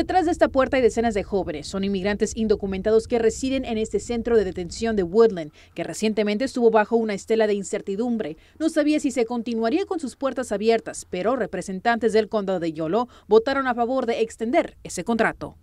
Detrás de esta puerta hay decenas de jóvenes. Son inmigrantes indocumentados que residen en este centro de detención de Woodland, que recientemente estuvo bajo una estela de incertidumbre. No sabía si se continuaría con sus puertas abiertas, pero representantes del condado de Yolo votaron a favor de extender ese contrato.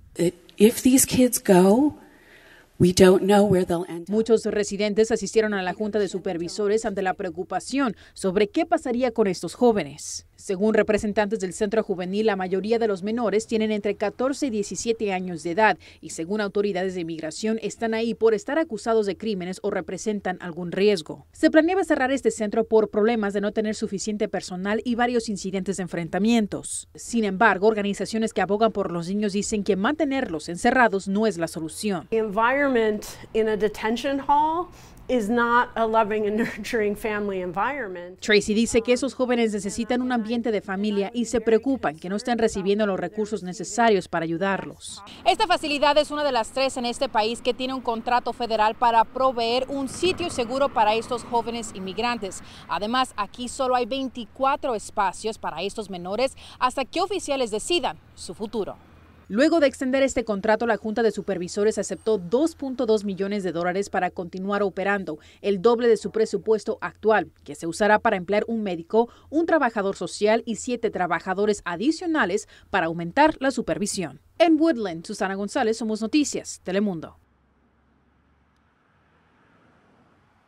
Muchos residentes asistieron a la Junta de Supervisores ante la preocupación sobre qué pasaría con estos jóvenes. Según representantes del centro juvenil, la mayoría de los menores tienen entre 14 y 17 años de edad y según autoridades de inmigración están ahí por estar acusados de crímenes o representan algún riesgo. Se planeaba cerrar este centro por problemas de no tener suficiente personal y varios incidentes de enfrentamientos. Sin embargo, organizaciones que abogan por los niños dicen que mantenerlos encerrados no es la solución. Tracy dice que esos jóvenes necesitan un ambiente de familia y se preocupan que no estén recibiendo los recursos necesarios para ayudarlos. Esta facilidad es una de las tres en este país que tiene un contrato federal para proveer un sitio seguro para estos jóvenes inmigrantes. Además, aquí solo hay 24 espacios para estos menores hasta que oficiales decidan su futuro. Luego de extender este contrato, la Junta de Supervisores aceptó 2.2 millones de dólares para continuar operando, el doble de su presupuesto actual, que se usará para emplear un médico, un trabajador social y siete trabajadores adicionales para aumentar la supervisión. En Woodland, Susana González, Somos Noticias, Telemundo.